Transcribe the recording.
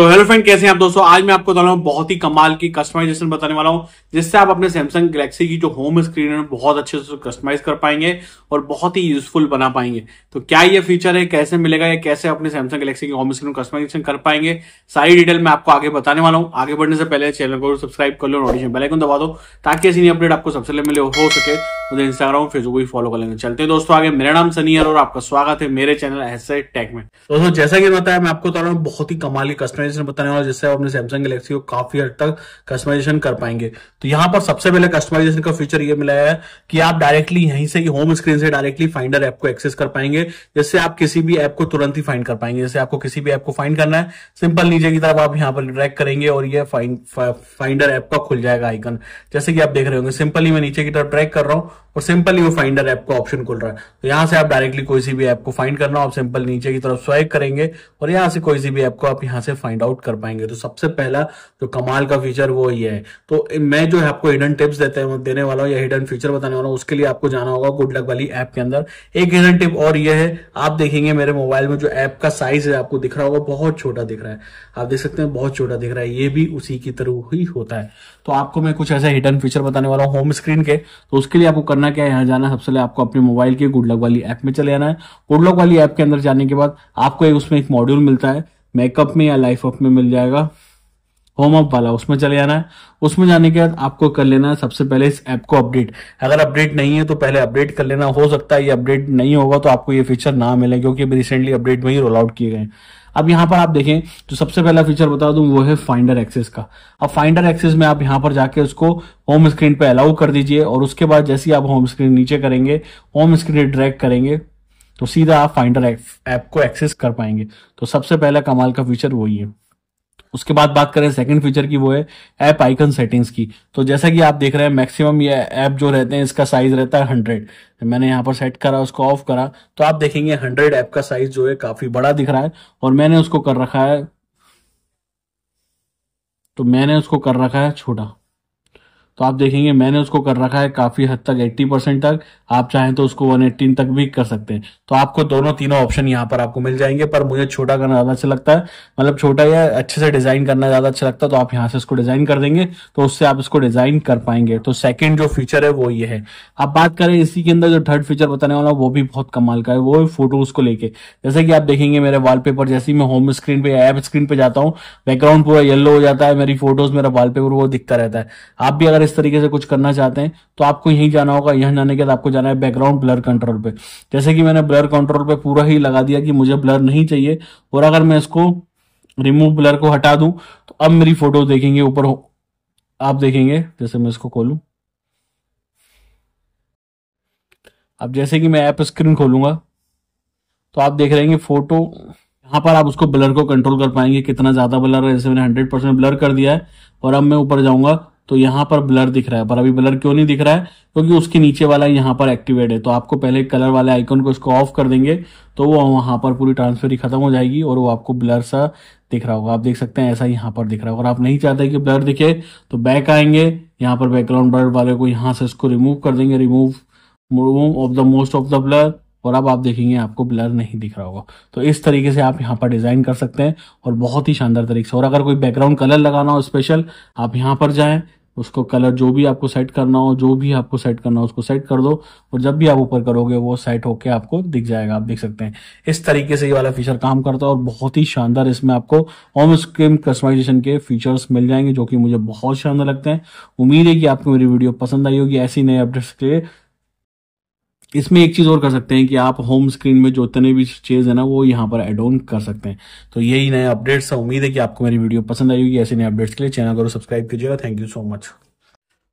तो hello friend कैसे हैं आप दोस्तों आज मैं आपको बता रहा हूँ बहुत ही कमाल की कस्टमाइजेशन बताने वाला हूँ जिससे आप अपने सैमसंग गैलेक्सी की जो होम स्क्रीन है बहुत अच्छे से कस्टमाइज कर पाएंगे और बहुत ही यूजफुल बना पाएंगे तो क्या ये फीचर है कैसे मिलेगा या कैसे अपने सैमसंग गैलेक्सी की होम स्क्रीन कस्टमाइजेशन कर पाएंगे सारी डिटेल मैं आपको आगे बताने वाला हूँ आगे बढ़ने से पहले चैनल को सब्सक्राइब कर लो ऑडिशन बेलाइकन दबा दो ताकि ऐसी नई अपडेट आपको सबसे मिले हो सके मुझे इंस्टाग्राम फेसबुक भी फॉलो कर लेंगे चलते दोस्तों आगे मेरा नाम सनीयर और आपका स्वागत है मेरे चैनल ऐसे टेक में तो दोस्तों जैसा कि बताया मैं आपको बता रहा हूँ बहुत ही कमाल की कस्टमाइज कस्टमाइजेशन बताने वाला जिससे आप अपने सैमसंग गैलेक्सी को काफी हद तक कस्टमाइजेशन कर पाएंगे तो यहाँ पर सबसे पहले कस्टमाइजेशन का फीचर ये मिला है कि आप डायरेक्टली यहीं से ही होम स्क्रीन से डायरेक्टली फाइंडर ऐप को एक्सेस कर पाएंगे जिससे आप किसी भी ऐप को तुरंत ही फाइंड कर पाएंगे जैसे आपको किसी भी ऐप को फाइंड करना है सिंपल नीचे की तरफ आप यहाँ पर ड्रैक करेंगे और ये फाइंडर ऐप का खुल जाएगा आइकन जैसे कि आप देख रहे होंगे सिंपली मैं नीचे की तरफ ट्रैक कर रहा हूँ और सिंपली वो फाइंडर ऐप का ऑप्शन खुल रहा है तो यहाँ से आप डायरेक्टली कोई सी भी ऐप को फाइंड करना हो आप सिंपल नीचे की तरफ स्वाइप करेंगे और यहाँ से कोई सी भी ऐप को आप यहाँ से फाइंड फाइंड आउट कर पाएंगे तो सबसे पहला जो कमाल का फीचर वो ये है तो मैं जो है आपको हिडन टिप्स देते हैं देने वाला हूँ या हिडन फीचर बताने वाला हूँ उसके लिए आपको जाना होगा गुड लक वाली ऐप के अंदर एक हिडन टिप और ये है आप देखेंगे मेरे मोबाइल में जो ऐप का साइज है आपको दिख रहा होगा बहुत छोटा दिख रहा है आप देख सकते हैं बहुत छोटा दिख रहा है ये भी उसी की तरह ही होता है तो आपको मैं कुछ ऐसा हिडन फीचर बताने वाला हूँ होम स्क्रीन के तो उसके लिए आपको करना क्या है यहाँ जाना सबसे पहले आपको अपने मोबाइल के गुड लक वाली ऐप में चले जाना है गुड लक वाली ऐप के अंदर जाने के बाद आपको एक उसमें एक मॉड्यूल मिलता है मेकअप में या लाइफ ऑफ में मिल जाएगा होम अप वाला उसमें चले जाना है उसमें जाने के बाद आपको कर लेना है सबसे पहले इस ऐप को अपडेट अगर अपडेट नहीं है तो पहले अपडेट कर लेना हो सकता है ये अपडेट नहीं होगा तो आपको ये फीचर ना मिले क्योंकि रिसेंटली अपडेट में ही रोल आउट किए गए अब यहाँ पर आप देखें तो सबसे पहला फीचर बता दूं वो है फाइंडर एक्सेस का अब फाइंडर एक्सेस में आप यहाँ पर जाके उसको होम स्क्रीन पे अलाउ कर दीजिए और उसके बाद जैसे ही आप होम स्क्रीन नीचे करेंगे होम स्क्रीन ड्रैग करेंगे तो सीधा आप फाइंडर ऐप को एक्सेस कर पाएंगे तो सबसे पहला कमाल का फीचर वही है उसके बाद बात करें सेकंड फीचर की वो है ऐप आइकन सेटिंग्स की तो जैसा कि आप देख रहे हैं मैक्सिमम ये ऐप जो रहते हैं इसका साइज रहता है हंड्रेड तो मैंने यहाँ पर सेट करा उसको ऑफ करा तो आप देखेंगे हंड्रेड ऐप का साइज जो है काफी बड़ा दिख रहा है और मैंने उसको कर रखा है तो मैंने उसको कर रखा है छोटा तो आप देखेंगे मैंने उसको कर रखा है काफी हद तक 80 परसेंट तक आप चाहें तो उसको 118 तक भी कर सकते हैं तो आपको दोनों तीनों ऑप्शन यहाँ पर आपको मिल जाएंगे पर मुझे छोटा करना ज्यादा अच्छा लगता है मतलब छोटा या अच्छे से डिजाइन करना ज्यादा अच्छा लगता है तो आप यहाँ से इसको डिजाइन कर देंगे तो उससे आप इसको डिजाइन कर पाएंगे तो सेकेंड जो फीचर है वो ये है आप बात करें इसी के अंदर जो थर्ड फीचर बताने वाला वो भी बहुत कमाल का है वो फोटोज को लेके जैसे कि आप देखेंगे मेरे वॉलपेपर जैसे ही मैं होम स्क्रीन पे ऐप स्क्रीन पे जाता हूँ बैकग्राउंड पूरा येलो हो जाता है मेरी फोटोज मेरा वॉलपेपर वो दिखता रहता है आप भी अगर इस तरीके से कुछ करना चाहते हैं तो आपको यहीं जाना होगा यहां जाने के बाद आपको जाना है बैकग्राउंड ब्लर कंट्रोल पे जैसे कि मैंने ब्लर कंट्रोल पे पूरा ही लगा दिया कि मुझे ब्लर नहीं चाहिए और अगर मैं इसको रिमूव ब्लर को हटा दूं तो अब मेरी फोटो देखेंगे ऊपर आप देखेंगे जैसे मैं इसको खोलू अब जैसे कि मैं ऐप स्क्रीन खोलूंगा तो आप देख रहे हैं फोटो यहां पर आप उसको ब्लर को कंट्रोल कर पाएंगे कितना ज्यादा ब्लर है जैसे मैंने हंड्रेड ब्लर कर दिया है और अब मैं ऊपर जाऊंगा तो यहाँ पर ब्लर दिख रहा है पर अभी ब्लर क्यों नहीं दिख रहा है क्योंकि उसके नीचे वाला यहाँ पर एक्टिवेट है तो आपको पहले कलर वाले आइकन को इसको ऑफ कर देंगे तो वो वहाँ पर पूरी ही खत्म हो जाएगी और वो आपको ब्लर सा दिख रहा होगा आप देख सकते हैं ऐसा यहाँ पर दिख रहा होगा और आप नहीं चाहते कि ब्लर दिखे तो बैक आएंगे यहाँ पर बैकग्राउंड ब्लर वाले को यहाँ से इसको रिमूव कर देंगे remove remove of the most of the blur और अब आप देखेंगे आपको ब्लर नहीं दिख रहा होगा तो इस तरीके से आप यहाँ पर डिज़ाइन कर सकते हैं और बहुत ही शानदार तरीके से और अगर कोई बैकग्राउंड कलर लगाना हो स्पेशल आप यहाँ पर जाएं उसको कलर जो भी आपको सेट करना हो जो भी आपको सेट करना हो उसको सेट कर दो और जब भी आप ऊपर करोगे वो सेट होके आपको दिख जाएगा आप देख सकते हैं इस तरीके से ये वाला फीचर काम करता है और बहुत ही शानदार इसमें आपको होम स्क्रीन कस्टमाइजेशन के फीचर्स मिल जाएंगे जो कि मुझे बहुत शानदार लगते हैं उम्मीद है कि आपको मेरी वीडियो पसंद आई होगी ऐसी नए अपडेट्स के लिए इसमें एक चीज़ और कर सकते हैं कि आप होम स्क्रीन में जो इतने भी चीज़ है ना वो यहाँ पर एड ऑन कर सकते हैं तो यही नए अपडेट्स है उम्मीद है कि आपको मेरी वीडियो पसंद आई होगी ऐसे नए अपडेट्स के लिए चैनल को सब्सक्राइब कीजिएगा थैंक यू सो मच